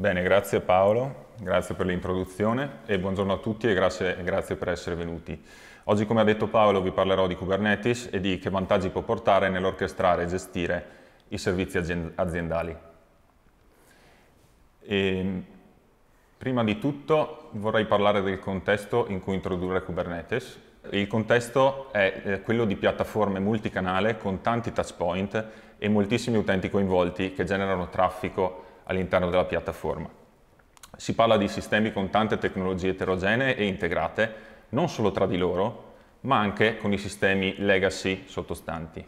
Bene, grazie Paolo, grazie per l'introduzione e buongiorno a tutti e grazie, grazie, per essere venuti. Oggi, come ha detto Paolo, vi parlerò di Kubernetes e di che vantaggi può portare nell'orchestrare e gestire i servizi aziendali. E, ehm, prima di tutto vorrei parlare del contesto in cui introdurre Kubernetes. Il contesto è quello di piattaforme multicanale con tanti touch point e moltissimi utenti coinvolti che generano traffico all'interno della piattaforma. Si parla di sistemi con tante tecnologie eterogenee e integrate, non solo tra di loro, ma anche con i sistemi legacy sottostanti.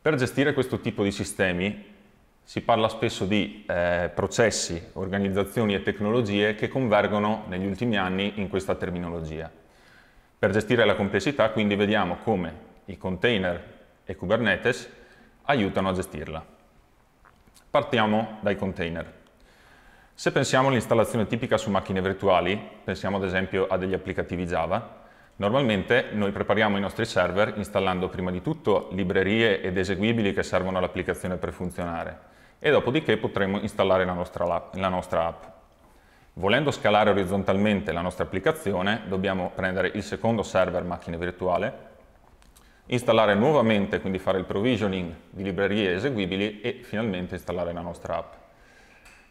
Per gestire questo tipo di sistemi si parla spesso di eh, processi, organizzazioni e tecnologie che convergono negli ultimi anni in questa terminologia. Per gestire la complessità quindi vediamo come i container e Kubernetes aiutano a gestirla. Partiamo dai container. Se pensiamo all'installazione tipica su macchine virtuali, pensiamo ad esempio a degli applicativi Java, normalmente noi prepariamo i nostri server installando prima di tutto librerie ed eseguibili che servono all'applicazione per funzionare e dopodiché potremo installare la nostra, la nostra app. Volendo scalare orizzontalmente la nostra applicazione dobbiamo prendere il secondo server macchine virtuale installare nuovamente, quindi fare il provisioning di librerie eseguibili e finalmente installare la nostra app.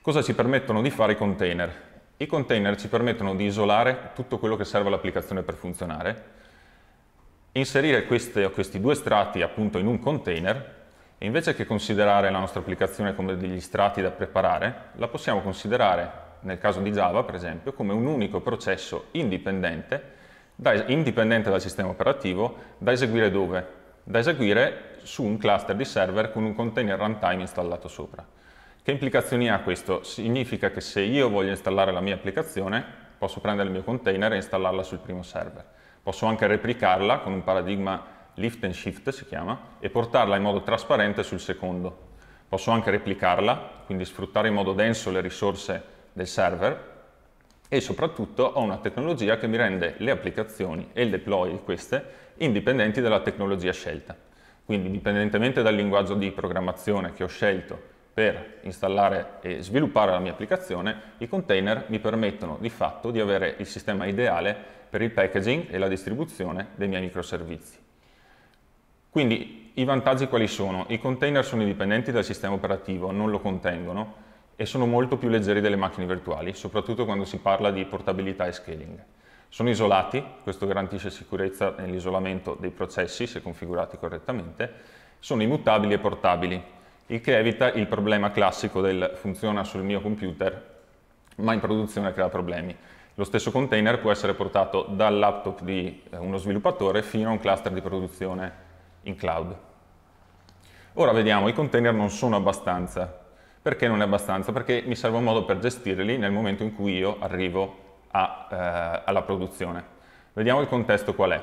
Cosa ci permettono di fare i container? I container ci permettono di isolare tutto quello che serve all'applicazione per funzionare, inserire queste, questi due strati appunto in un container e invece che considerare la nostra applicazione come degli strati da preparare, la possiamo considerare, nel caso di Java per esempio, come un unico processo indipendente da, indipendente dal sistema operativo, da eseguire dove? Da eseguire su un cluster di server con un container runtime installato sopra. Che implicazioni ha questo? Significa che se io voglio installare la mia applicazione, posso prendere il mio container e installarla sul primo server. Posso anche replicarla con un paradigma lift and shift si chiama, e portarla in modo trasparente sul secondo. Posso anche replicarla, quindi sfruttare in modo denso le risorse del server e soprattutto ho una tecnologia che mi rende le applicazioni e il deploy di queste indipendenti dalla tecnologia scelta. Quindi indipendentemente dal linguaggio di programmazione che ho scelto per installare e sviluppare la mia applicazione, i container mi permettono di fatto di avere il sistema ideale per il packaging e la distribuzione dei miei microservizi. Quindi i vantaggi quali sono? I container sono indipendenti dal sistema operativo, non lo contengono, e sono molto più leggeri delle macchine virtuali, soprattutto quando si parla di portabilità e scaling. Sono isolati, questo garantisce sicurezza nell'isolamento dei processi se configurati correttamente, sono immutabili e portabili, il che evita il problema classico del funziona sul mio computer ma in produzione crea problemi. Lo stesso container può essere portato dal laptop di eh, uno sviluppatore fino a un cluster di produzione in cloud. Ora vediamo, i container non sono abbastanza perché non è abbastanza? Perché mi serve un modo per gestirli nel momento in cui io arrivo a, eh, alla produzione. Vediamo il contesto qual è.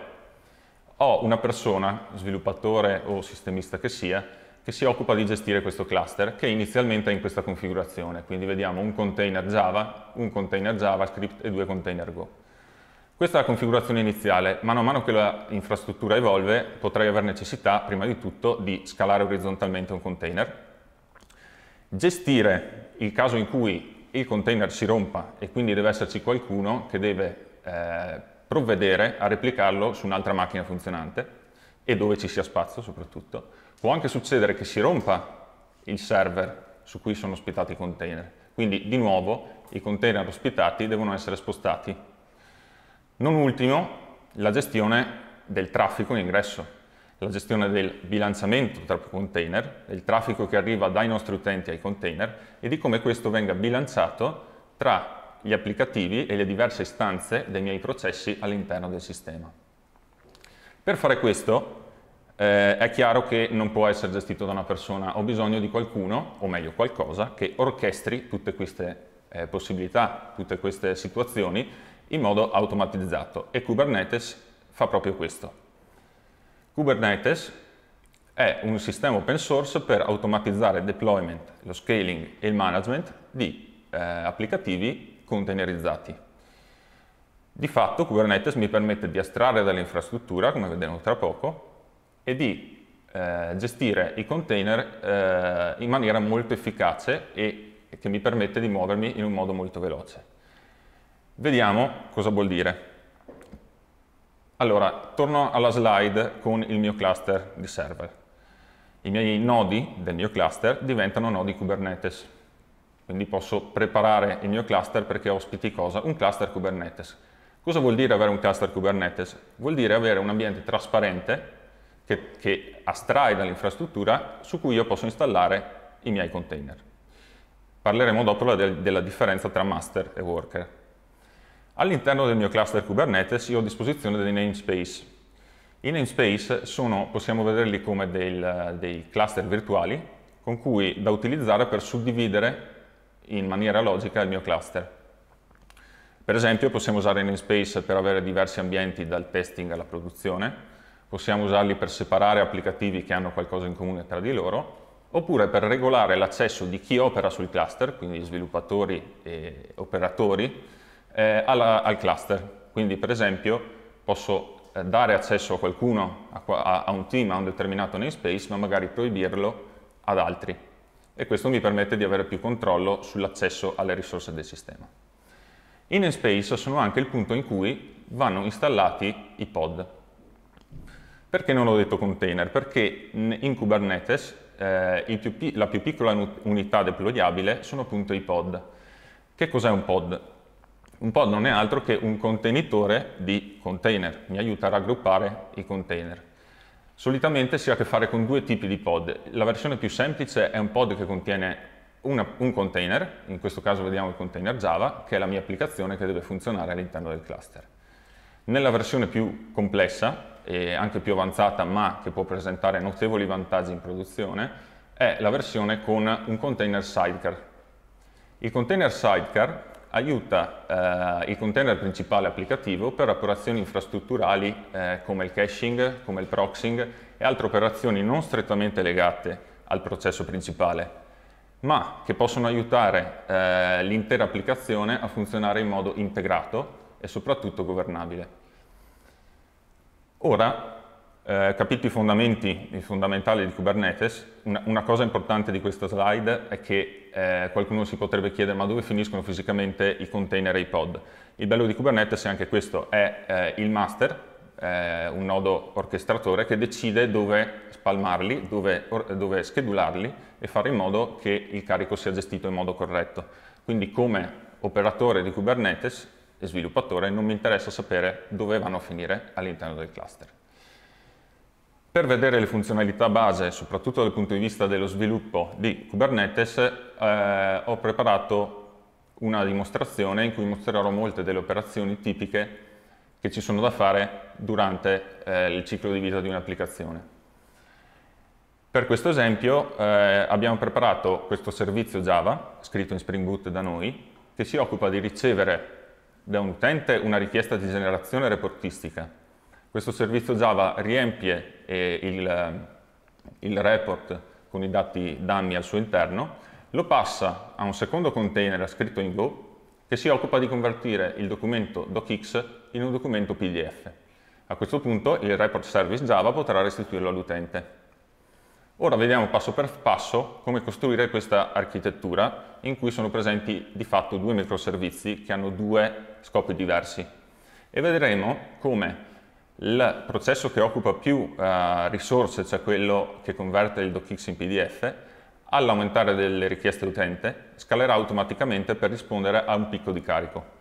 Ho una persona, sviluppatore o sistemista che sia, che si occupa di gestire questo cluster che inizialmente è in questa configurazione. Quindi vediamo un container Java, un container JavaScript e due container Go. Questa è la configurazione iniziale, mano a mano che l'infrastruttura evolve potrei aver necessità prima di tutto di scalare orizzontalmente un container gestire il caso in cui il container si rompa e quindi deve esserci qualcuno che deve eh, provvedere a replicarlo su un'altra macchina funzionante e dove ci sia spazio soprattutto. Può anche succedere che si rompa il server su cui sono ospitati i container, quindi di nuovo i container ospitati devono essere spostati. Non ultimo, la gestione del traffico in ingresso la gestione del bilanciamento tra container, del traffico che arriva dai nostri utenti ai container e di come questo venga bilanciato tra gli applicativi e le diverse istanze dei miei processi all'interno del sistema. Per fare questo eh, è chiaro che non può essere gestito da una persona, ho bisogno di qualcuno, o meglio qualcosa, che orchestri tutte queste eh, possibilità, tutte queste situazioni in modo automatizzato e Kubernetes fa proprio questo. Kubernetes è un sistema open source per automatizzare il deployment, lo scaling e il management di eh, applicativi containerizzati. Di fatto Kubernetes mi permette di astrarre dall'infrastruttura, come vedremo tra poco, e di eh, gestire i container eh, in maniera molto efficace e, e che mi permette di muovermi in un modo molto veloce. Vediamo cosa vuol dire. Allora, torno alla slide con il mio cluster di server. I miei nodi del mio cluster diventano nodi Kubernetes. Quindi posso preparare il mio cluster perché ospiti cosa? Un cluster Kubernetes. Cosa vuol dire avere un cluster Kubernetes? Vuol dire avere un ambiente trasparente che, che astrae dall'infrastruttura su cui io posso installare i miei container. Parleremo dopo della, della differenza tra master e worker. All'interno del mio cluster Kubernetes io ho a disposizione dei namespace. I namespace sono, possiamo vederli come del, dei cluster virtuali con cui da utilizzare per suddividere in maniera logica il mio cluster. Per esempio possiamo usare i namespace per avere diversi ambienti dal testing alla produzione, possiamo usarli per separare applicativi che hanno qualcosa in comune tra di loro oppure per regolare l'accesso di chi opera sul cluster, quindi sviluppatori e operatori, eh, alla, al cluster. Quindi per esempio posso eh, dare accesso a qualcuno, a, a, un team, a un determinato namespace, ma magari proibirlo ad altri. E questo mi permette di avere più controllo sull'accesso alle risorse del sistema. I namespace sono anche il punto in cui vanno installati i pod. Perché non ho detto container? Perché in Kubernetes eh, più, la più piccola unità deployabile sono appunto i pod. Che cos'è un pod? un pod non è altro che un contenitore di container, mi aiuta a raggruppare i container. Solitamente si ha a che fare con due tipi di pod. La versione più semplice è un pod che contiene una, un container, in questo caso vediamo il container Java, che è la mia applicazione che deve funzionare all'interno del cluster. Nella versione più complessa e anche più avanzata, ma che può presentare notevoli vantaggi in produzione, è la versione con un container sidecar. Il container sidecar aiuta eh, il container principale applicativo per operazioni infrastrutturali eh, come il caching, come il proxying e altre operazioni non strettamente legate al processo principale, ma che possono aiutare eh, l'intera applicazione a funzionare in modo integrato e soprattutto governabile. Ora eh, capito i fondamenti i fondamentali di Kubernetes, una, una, cosa importante di questa slide è che eh, qualcuno si potrebbe chiedere ma dove finiscono fisicamente i container e i pod? Il bello di Kubernetes è anche questo, è eh, il master, eh, un nodo orchestratore che decide dove spalmarli, dove, or, dove schedularli e fare in modo che il carico sia gestito in modo corretto. Quindi come operatore di Kubernetes e sviluppatore non mi interessa sapere dove vanno a finire all'interno del cluster. Per vedere le funzionalità base, soprattutto dal punto di vista dello sviluppo di Kubernetes, eh, ho preparato una dimostrazione in cui mostrerò molte delle operazioni tipiche che ci sono da fare durante eh, il ciclo di vita di un'applicazione. Per questo esempio eh, abbiamo preparato questo servizio Java, scritto in Spring Boot da noi, che si occupa di ricevere da un utente una richiesta di generazione reportistica questo servizio Java riempie eh, il, eh, il report con i dati danni al suo interno, lo passa a un secondo container scritto in Go che si occupa di convertire il documento docx in un documento PDF. A questo punto il report service Java potrà restituirlo all'utente. Ora vediamo passo per passo come costruire questa architettura in cui sono presenti di fatto due microservizi che hanno due scopi diversi e vedremo come il processo che occupa più eh, risorse, cioè quello che converte il docx in PDF, all'aumentare delle richieste utente scalerà automaticamente per rispondere a un picco di carico.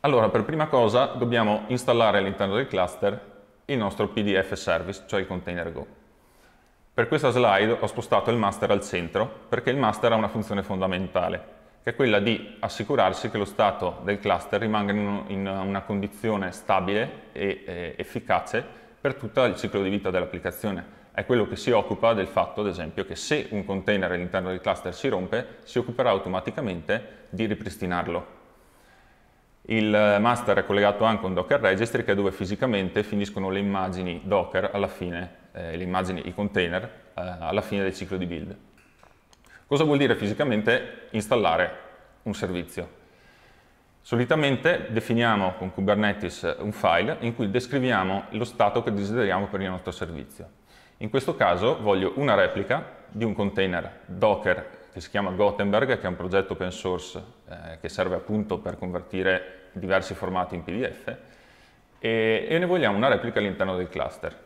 Allora, per prima cosa dobbiamo installare all'interno del cluster il nostro PDF service, cioè il container Go. Per questa slide ho spostato il master al centro perché il master ha una funzione fondamentale, che è quella di assicurarsi che lo stato del cluster rimanga in una condizione stabile e efficace per tutto il ciclo di vita dell'applicazione. È quello che si occupa del fatto, ad esempio, che se un container all'interno del cluster si rompe, si occuperà automaticamente di ripristinarlo. Il master è collegato anche a un Docker Registry, che è dove fisicamente finiscono le immagini Docker alla fine, eh, le immagini, i container, eh, alla fine del ciclo di build. Cosa vuol dire fisicamente installare un servizio? Solitamente definiamo con Kubernetes un file in cui descriviamo lo stato che desideriamo per il nostro servizio. In questo caso voglio una replica di un container Docker che si chiama Gothenburg, che è un progetto open source eh, che serve appunto per convertire diversi formati in PDF, e, e ne vogliamo una replica all'interno del cluster.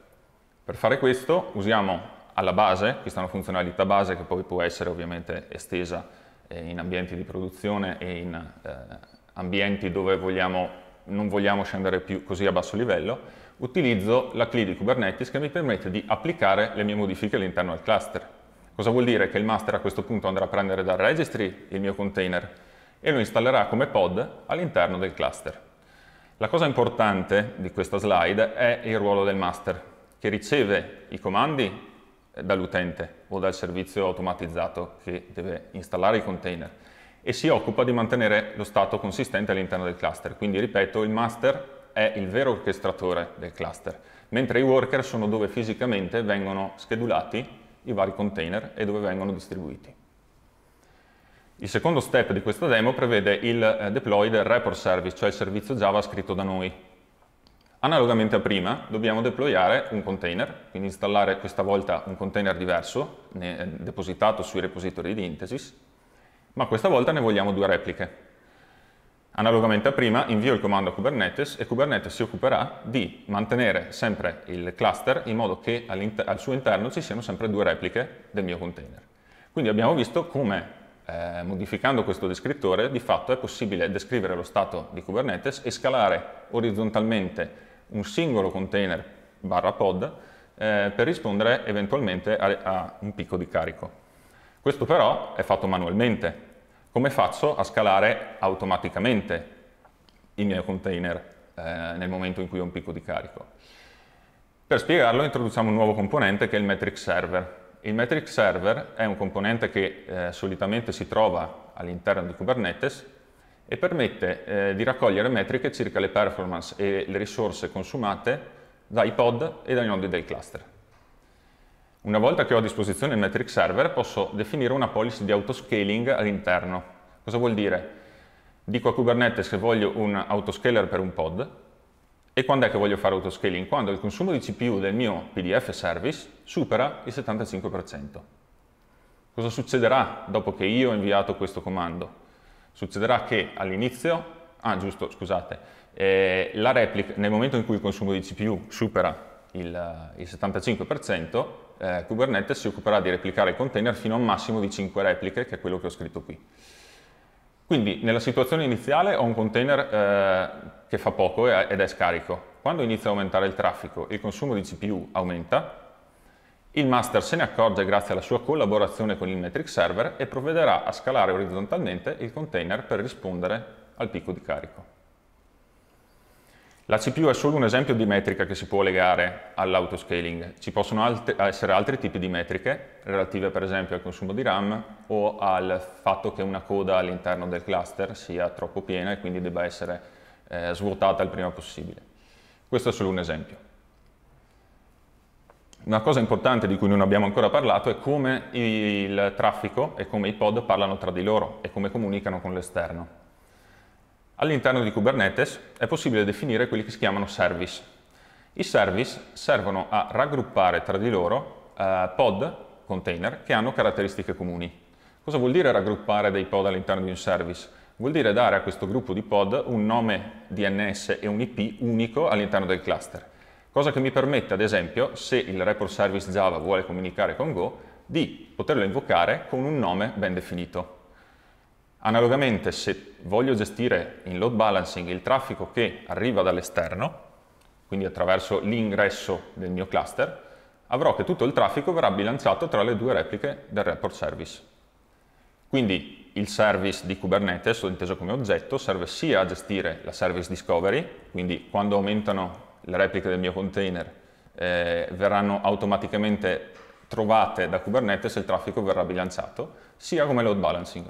Per fare questo usiamo alla base, questa è una funzionalità base che poi può essere ovviamente estesa eh, in ambienti di produzione e in eh, ambienti dove vogliamo, non vogliamo scendere più così a basso livello, utilizzo la CLI di Kubernetes che mi permette di applicare le mie modifiche all'interno del cluster. Cosa vuol dire? Che il master a questo punto andrà a prendere dal registry il mio container e lo installerà come pod all'interno del cluster. La cosa importante di questa slide è il ruolo del master, che riceve i comandi eh, dall'utente o dal servizio automatizzato che deve installare i container e si occupa di mantenere lo stato consistente all'interno del cluster. Quindi, ripeto, il master è il vero orchestratore del cluster, mentre i worker sono dove fisicamente vengono schedulati i vari container e dove vengono distribuiti. Il secondo step di questa demo prevede il eh, deploy del report service, cioè il servizio Java scritto da noi, Analogamente a prima, dobbiamo deployare un container, quindi installare questa volta un container diverso, eh, depositato sui repository di Intesis, ma questa volta ne vogliamo due repliche. Analogamente a prima, invio il comando a Kubernetes e Kubernetes si occuperà di mantenere sempre il cluster in modo che al suo interno ci siano sempre due repliche del mio container. Quindi abbiamo visto come eh, modificando questo descrittore di fatto è possibile descrivere lo stato di Kubernetes e scalare orizzontalmente un singolo container barra pod eh, per rispondere eventualmente a, a un picco di carico. Questo però è fatto manualmente. Come faccio a scalare automaticamente i miei container eh, nel momento in cui ho un picco di carico? Per spiegarlo introduciamo un nuovo componente che è il metric server. Il metric server è un componente che eh, solitamente si trova all'interno di Kubernetes e permette eh, di raccogliere metriche circa le performance e le risorse consumate dai pod e dai nodi del cluster. Una volta che ho a disposizione il metric server posso definire una policy di autoscaling all'interno. Cosa vuol dire? Dico a Kubernetes che voglio un autoscaler per un pod e quando è che voglio fare autoscaling? Quando il consumo di CPU del mio PDF service supera il 75%. Cosa succederà dopo che io ho inviato questo comando? Succederà che all'inizio, ah giusto, scusate, eh, la replica, nel momento in cui il consumo di CPU supera il, eh, il 75%, eh, Kubernetes si occuperà di replicare il container fino a un massimo di 5 repliche, che è quello che ho scritto qui. Quindi nella situazione iniziale ho un container eh, che fa poco ed è scarico. Quando inizia a aumentare il traffico il consumo di CPU aumenta, il master se ne accorge grazie alla sua collaborazione con il metric server e provvederà a scalare orizzontalmente il container per rispondere al picco di carico. La CPU è solo un esempio di metrica che si può legare all'autoscaling. Ci possono alt essere altri tipi di metriche, relative per esempio al consumo di RAM o al fatto che una coda all'interno del cluster sia troppo piena e quindi debba essere eh, svuotata il prima possibile. Questo è solo un esempio. Una cosa importante di cui non abbiamo ancora parlato è come il traffico e come i pod parlano tra di loro e come comunicano con l'esterno. All'interno di Kubernetes è possibile definire quelli che si chiamano service. I service servono a raggruppare tra di loro eh, pod, container, che hanno caratteristiche comuni. Cosa vuol dire raggruppare dei pod all'interno di un service? Vuol dire dare a questo gruppo di pod un nome DNS e un IP unico all'interno del cluster. Cosa che mi permette, ad esempio, se il report service Java vuole comunicare con Go, di poterlo invocare con un nome ben definito. Analogamente, se voglio gestire in load balancing il traffico che arriva dall'esterno, quindi attraverso l'ingresso del mio cluster, avrò che tutto il traffico verrà bilanciato tra le due repliche del report service. Quindi il service di Kubernetes, o inteso come oggetto, serve sia a gestire la service discovery, quindi quando aumentano le repliche del mio container, eh, verranno automaticamente trovate da Kubernetes e il traffico verrà bilanciato, sia come load balancing.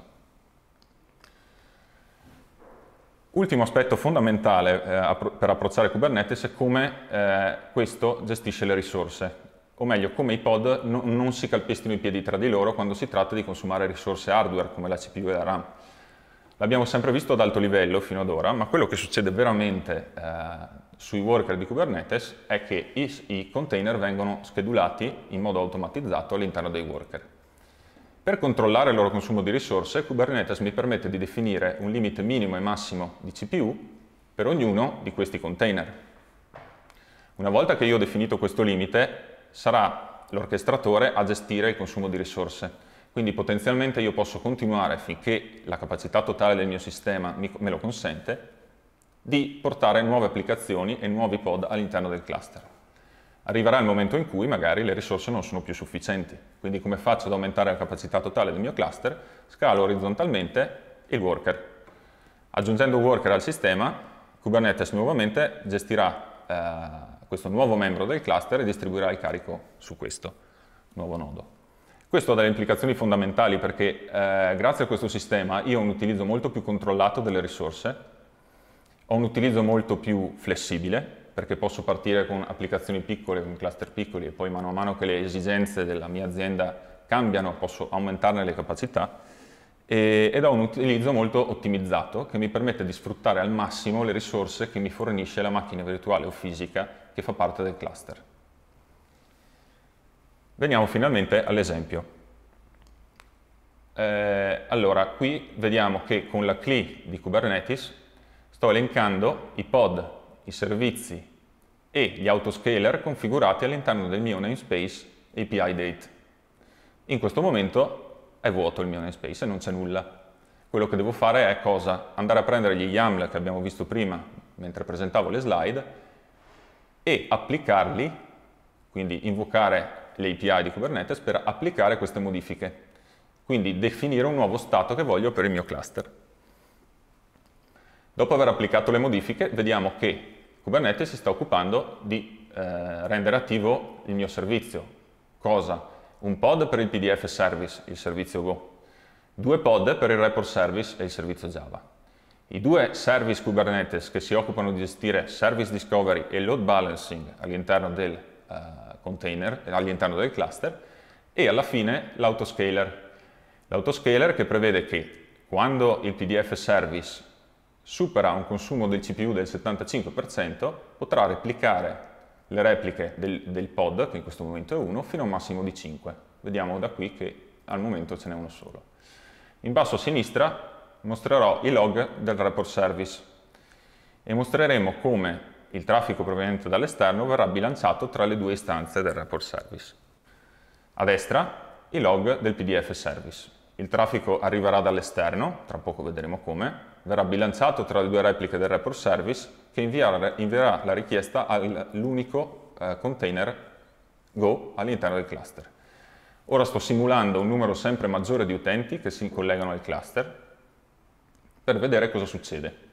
Ultimo aspetto fondamentale eh, per approcciare Kubernetes è come eh, questo gestisce le risorse, o meglio come i pod no, non si calpestino i piedi tra di loro quando si tratta di consumare risorse hardware come la CPU e la RAM. L'abbiamo sempre visto ad alto livello fino ad ora, ma quello che succede veramente eh, sui worker di Kubernetes è che i, i container vengono schedulati in modo automatizzato all'interno dei worker. Per controllare il loro consumo di risorse, Kubernetes mi permette di definire un limite minimo e massimo di CPU per ognuno di questi container. Una volta che io ho definito questo limite, sarà l'orchestratore a gestire il consumo di risorse. Quindi potenzialmente io posso continuare finché la capacità totale del mio sistema me lo consente di portare nuove applicazioni e nuovi pod all'interno del cluster. Arriverà il momento in cui magari le risorse non sono più sufficienti, quindi come faccio ad aumentare la capacità totale del mio cluster? Scalo orizzontalmente il worker. Aggiungendo un worker al sistema, Kubernetes nuovamente gestirà eh, questo nuovo membro del cluster e distribuirà il carico su questo nuovo nodo. Questo ha delle implicazioni fondamentali perché eh, grazie a questo sistema io ho un utilizzo molto più controllato delle risorse ho un utilizzo molto più flessibile, perché posso partire con applicazioni piccole, con cluster piccoli e poi mano a mano che le esigenze della mia azienda cambiano posso aumentarne le capacità e, ed ho un utilizzo molto ottimizzato che mi permette di sfruttare al massimo le risorse che mi fornisce la macchina virtuale o fisica che fa parte del cluster. Veniamo finalmente all'esempio. Eh, allora, qui vediamo che con la CLI di Kubernetes sto elencando i pod, i servizi e gli autoscaler configurati all'interno del mio namespace API date. In questo momento è vuoto il mio namespace e non c'è nulla. Quello che devo fare è cosa? Andare a prendere gli YAML che abbiamo visto prima mentre presentavo le slide e applicarli, quindi invocare le API di Kubernetes per applicare queste modifiche. Quindi definire un nuovo stato che voglio per il mio cluster. Dopo aver applicato le modifiche vediamo che Kubernetes si sta occupando di eh, rendere attivo il mio servizio. Cosa? Un pod per il PDF service, il servizio Go, due pod per il report service e il servizio Java. I due service Kubernetes che si occupano di gestire service discovery e load balancing all'interno del uh, container, all'interno del cluster, e alla fine l'autoscaler. L'autoscaler che prevede che quando il PDF service supera un consumo del CPU del 75%, potrà replicare le repliche del, del pod, che in questo momento è 1, fino a un massimo di 5. Vediamo da qui che al momento ce n'è uno solo. In basso a sinistra mostrerò i log del report service e mostreremo come il traffico proveniente dall'esterno verrà bilanciato tra le due istanze del report service. A destra i log del PDF service. Il traffico arriverà dall'esterno, tra poco vedremo come, verrà bilanciato tra le due repliche del report service che invierà, la richiesta all'unico eh, container Go all'interno del cluster. Ora sto simulando un numero sempre maggiore di utenti che si collegano al cluster per vedere cosa succede.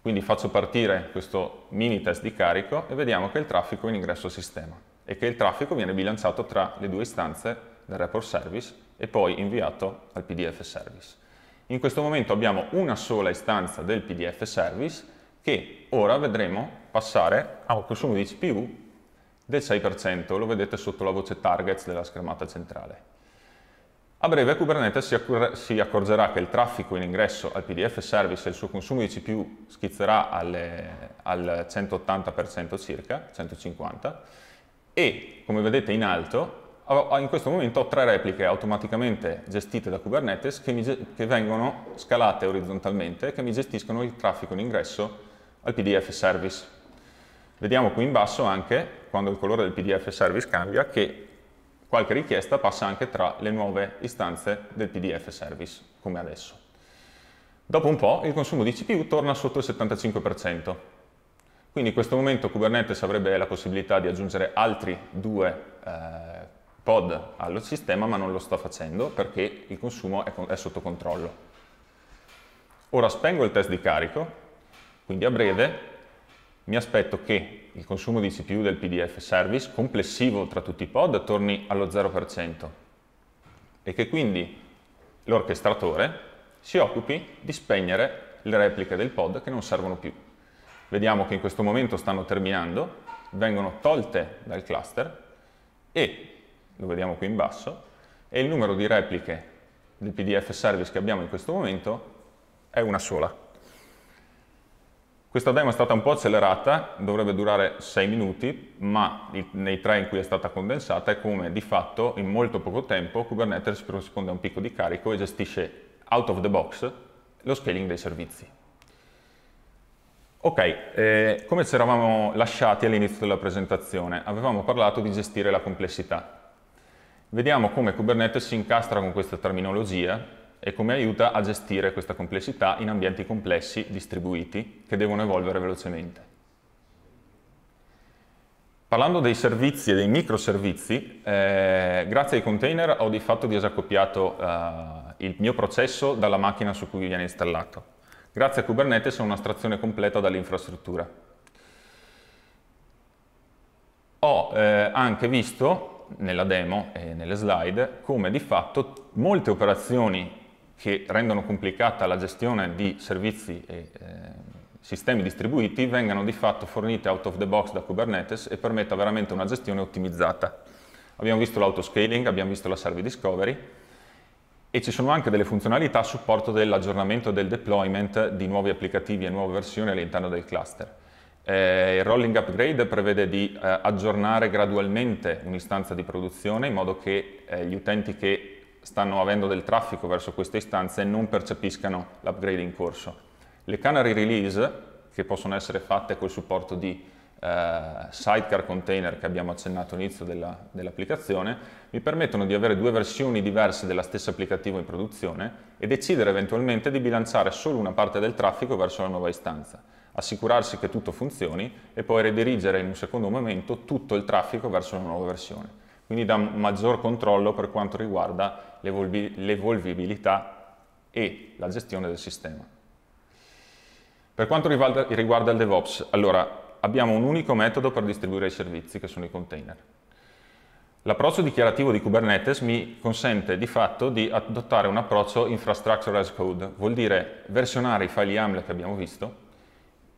Quindi faccio partire questo mini test di carico e vediamo che il traffico è in ingresso al sistema e che il traffico viene bilanciato tra le due istanze del report service e poi inviato al PDF service. In questo momento abbiamo una sola istanza del PDF service che ora vedremo passare a un consumo di CPU del 6%, lo vedete sotto la voce targets della schermata centrale. A breve Kubernetes si, accorgerà che il traffico in ingresso al PDF service e il suo consumo di CPU schizzerà alle, al 180% circa, 150, e come vedete in alto in questo momento ho tre repliche automaticamente gestite da Kubernetes che, mi, che vengono scalate orizzontalmente e che mi gestiscono il traffico in ingresso al PDF service. Vediamo qui in basso anche, quando il colore del PDF service cambia, che qualche richiesta passa anche tra le nuove istanze del PDF service, come adesso. Dopo un po' il consumo di CPU torna sotto il 75%. Quindi in questo momento Kubernetes avrebbe la possibilità di aggiungere altri due eh, pod allo sistema ma non lo sto facendo perché il consumo è, è sotto controllo. Ora spengo il test di carico, quindi a breve mi aspetto che il consumo di CPU del PDF service complessivo tra tutti i pod torni allo 0% e che quindi l'orchestratore si occupi di spegnere le repliche del pod che non servono più. Vediamo che in questo momento stanno terminando, vengono tolte dal cluster e lo vediamo qui in basso, e il numero di repliche del PDF service che abbiamo in questo momento è una sola. Questa demo è stata un po' accelerata, dovrebbe durare 6 minuti, ma nei tre in cui è stata condensata è come di fatto in molto poco tempo Kubernetes corrisponde a un picco di carico e gestisce out of the box lo scaling dei servizi. Ok, eh, come ci eravamo lasciati all'inizio della presentazione, avevamo parlato di gestire la complessità. Vediamo come Kubernetes si incastra con questa terminologia e come aiuta a gestire questa complessità in ambienti complessi, distribuiti, che devono evolvere velocemente. Parlando dei servizi e dei microservizi, eh, grazie ai container ho di fatto disaccoppiato eh, il mio processo dalla macchina su cui viene installato. Grazie a Kubernetes ho un'astrazione completa dall'infrastruttura. Ho eh, anche visto nella demo e nelle slide come di fatto molte operazioni che rendono complicata la gestione di servizi e eh, sistemi distribuiti vengano di fatto fornite out of the box da Kubernetes e permetta veramente una gestione ottimizzata. Abbiamo visto l'autoscaling, abbiamo visto la service discovery, e ci sono anche delle funzionalità a supporto dell'aggiornamento e del deployment di nuovi applicativi e nuove versioni all'interno del cluster. Eh, il rolling upgrade prevede di eh, aggiornare gradualmente un'istanza di produzione in modo che eh, gli utenti che stanno avendo del traffico verso queste istanze non percepiscano l'upgrade in corso. Le canary release, che possono essere fatte col supporto di eh, sidecar container che abbiamo accennato all'inizio dell'applicazione, mi permettono di avere due versioni diverse della stessa applicativo in produzione e decidere eventualmente di bilanciare solo una parte del traffico verso la nuova istanza assicurarsi che tutto funzioni e poi redirigere in un secondo momento tutto il traffico verso una nuova versione. Quindi da maggior controllo per quanto riguarda l'evolvibilità e la gestione del sistema. Per quanto riguarda il DevOps, allora abbiamo un unico metodo per distribuire i servizi che sono i container. L'approccio dichiarativo di Kubernetes mi consente di fatto di adottare un approccio infrastructure as code, vuol dire versionare i file YAML che abbiamo visto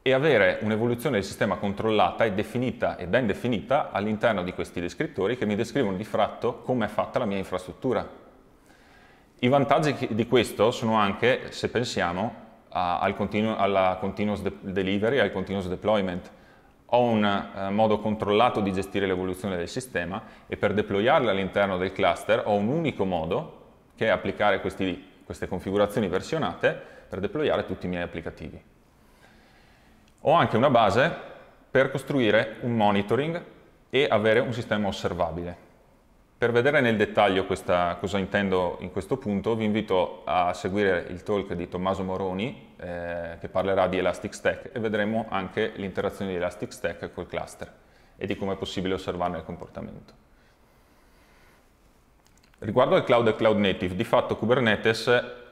e avere un'evoluzione del sistema controllata e definita e ben definita all'interno di questi descrittori che mi descrivono di fatto come è fatta la mia infrastruttura. I vantaggi di questo sono anche, se pensiamo, al continu alla continuous de delivery, al continuous deployment. Ho un eh, modo controllato di gestire l'evoluzione del sistema e per deployarla all'interno del cluster ho un unico modo che è applicare questi, queste configurazioni versionate per deployare tutti i miei applicativi. Ho anche una base per costruire un monitoring e avere un sistema osservabile. Per vedere nel dettaglio questa, cosa intendo in questo punto vi invito a seguire il talk di Tommaso Moroni eh, che parlerà di Elastic Stack e vedremo anche l'interazione di Elastic Stack col cluster e di come è possibile osservarne il comportamento. Riguardo al cloud e cloud native, di fatto Kubernetes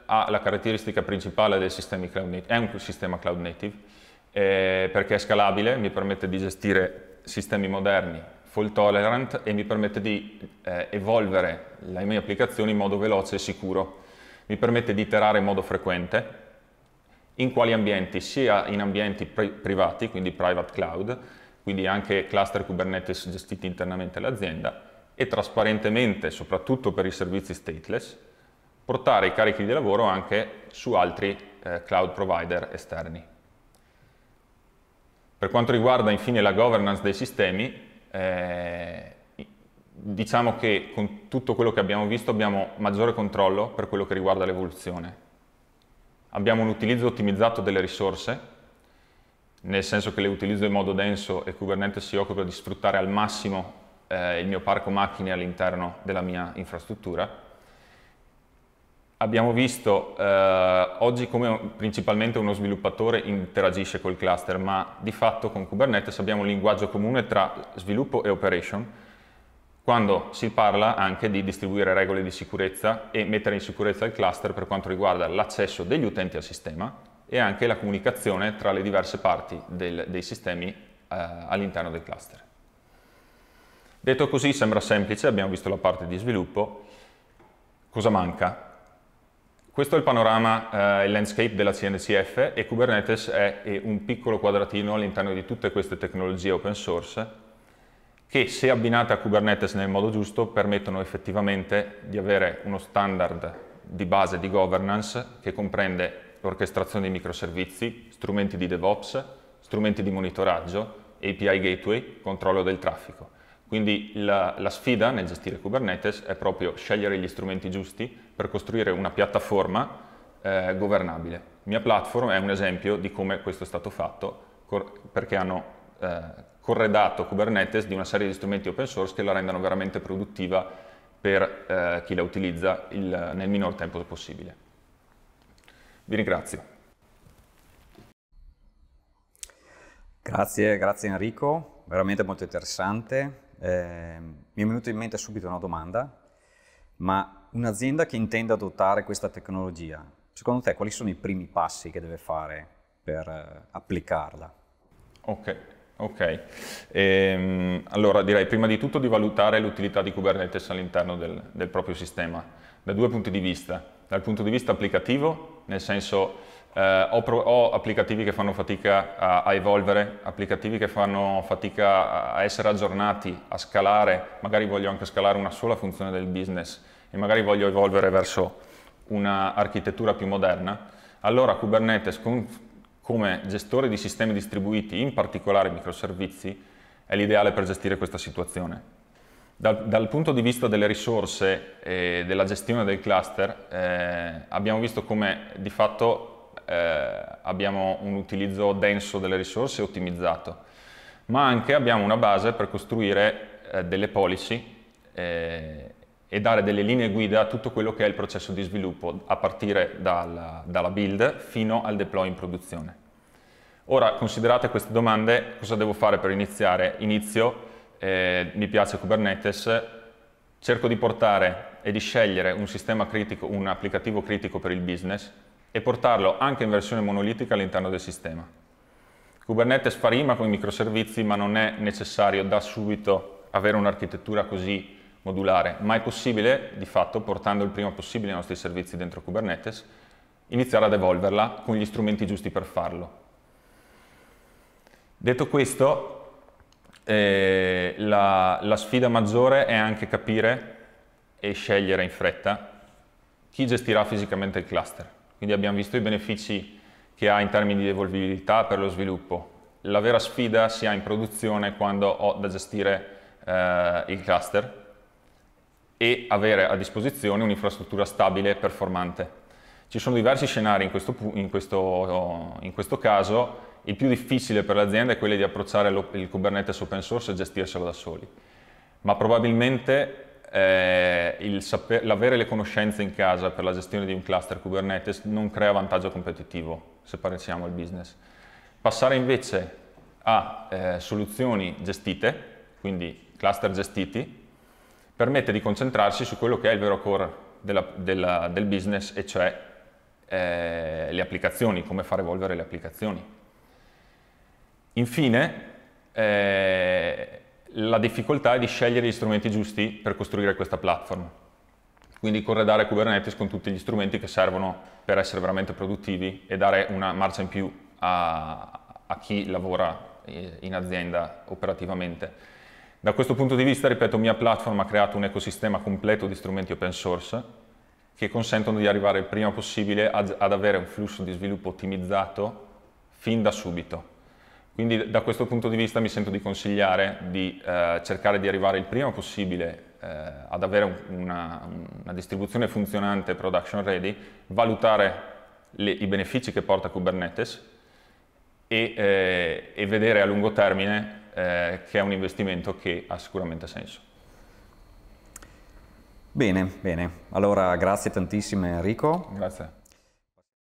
ha la caratteristica principale dei sistemi cloud native, è un sistema cloud native eh, perché è scalabile, mi permette di gestire sistemi moderni, fault tolerant e mi permette di eh, evolvere le mie applicazioni in modo veloce e sicuro. Mi permette di iterare in modo frequente in quali ambienti, sia in ambienti pri privati, quindi private cloud, quindi anche cluster Kubernetes gestiti internamente all'azienda, e trasparentemente, soprattutto per i servizi stateless, portare i carichi di lavoro anche su altri eh, cloud provider esterni. Per quanto riguarda infine la governance dei sistemi, eh, diciamo che con tutto quello che abbiamo visto abbiamo maggiore controllo per quello che riguarda l'evoluzione. Abbiamo un utilizzo ottimizzato delle risorse, nel senso che le utilizzo in modo denso e Kubernetes si occupa di sfruttare al massimo eh, il mio parco macchine all'interno della mia infrastruttura abbiamo visto eh, oggi come principalmente uno sviluppatore interagisce col cluster, ma di fatto con Kubernetes abbiamo un linguaggio comune tra sviluppo e operation, quando si parla anche di distribuire regole di sicurezza e mettere in sicurezza il cluster per quanto riguarda l'accesso degli utenti al sistema e anche la comunicazione tra le diverse parti del, dei sistemi eh, all'interno del cluster. Detto così sembra semplice, abbiamo visto la parte di sviluppo, cosa manca? Questo è il panorama, eh, il landscape della CNCF e Kubernetes è un piccolo quadratino all'interno di tutte queste tecnologie open source che se abbinate a Kubernetes nel modo giusto permettono effettivamente di avere uno standard di base di governance che comprende l'orchestrazione di microservizi, strumenti di DevOps, strumenti di monitoraggio, API gateway, controllo del traffico. Quindi la, la sfida nel gestire Kubernetes è proprio scegliere gli strumenti giusti per costruire una piattaforma eh, governabile. Mia Platform è un esempio di come questo è stato fatto perché hanno eh, corredato Kubernetes di una serie di strumenti open source che la rendano veramente produttiva per eh, chi la utilizza il, nel minor tempo possibile. Vi ringrazio. Grazie, grazie Enrico, veramente molto interessante. Eh, mi è venuta in mente subito una domanda, ma un'azienda che intende adottare questa tecnologia, secondo te quali sono i primi passi che deve fare per eh, applicarla? Ok, ok. Ehm, allora direi prima di tutto di valutare l'utilità di Kubernetes all'interno del, del proprio sistema, da due punti di vista. Dal punto di vista applicativo, nel senso eh, ho, pro, ho, applicativi che fanno fatica a, a, evolvere, applicativi che fanno fatica a essere aggiornati, a scalare, magari voglio anche scalare una sola funzione del business e magari voglio evolvere verso un'architettura più moderna, allora Kubernetes com come gestore di sistemi distribuiti, in particolare microservizi, è l'ideale per gestire questa situazione. Dal, dal, punto di vista delle risorse e della gestione del cluster, eh, abbiamo visto come di fatto eh, abbiamo un utilizzo denso delle risorse ottimizzato, ma anche abbiamo una base per costruire eh, delle policy eh, e dare delle linee guida a tutto quello che è il processo di sviluppo a partire dalla, dalla build fino al deploy in produzione. Ora considerate queste domande, cosa devo fare per iniziare? Inizio, eh, mi piace Kubernetes, cerco di portare e di scegliere un sistema critico, un applicativo critico per il business e portarlo anche in versione monolitica all'interno del sistema. Kubernetes fa rima con i microservizi ma non è necessario da subito avere un'architettura così modulare, ma è possibile di fatto, portando il prima possibile i nostri servizi dentro Kubernetes, iniziare ad evolverla con gli strumenti giusti per farlo. Detto questo, eh, la, la sfida maggiore è anche capire e scegliere in fretta chi gestirà fisicamente il cluster. Quindi abbiamo visto i benefici che ha in termini di evolvibilità per lo sviluppo. La vera sfida si ha in produzione quando ho da gestire eh, il cluster e avere a disposizione un'infrastruttura stabile e performante. Ci sono diversi scenari in questo, in questo, in questo caso, il più difficile per l'azienda è quello di approcciare lo, il Kubernetes open source e gestirselo da soli, ma probabilmente eh, l'avere le conoscenze in casa per la gestione di un cluster Kubernetes non crea vantaggio competitivo, se pensiamo al business. Passare invece a eh, soluzioni gestite, quindi cluster gestiti, permette di concentrarsi su quello che è il vero core della, della, del business e cioè eh, le applicazioni, come far evolvere le applicazioni. Infine, eh, la difficoltà è di scegliere gli strumenti giusti per costruire questa platform. Quindi corredare Kubernetes con tutti gli strumenti che servono per essere veramente produttivi e dare una marcia in più a, a chi lavora eh, in azienda operativamente. Da questo punto di vista, ripeto, Mia Platform ha creato un ecosistema completo di strumenti open source che consentono di arrivare il prima possibile ad, ad avere un flusso di sviluppo ottimizzato fin da subito. Quindi da questo punto di vista mi sento di consigliare di eh, cercare di arrivare il prima possibile eh, ad avere una, una, distribuzione funzionante production ready, valutare le, i benefici che porta Kubernetes e, eh, e vedere a lungo termine eh, che è un investimento che ha sicuramente senso. Bene, bene. Allora grazie tantissime Enrico. Grazie.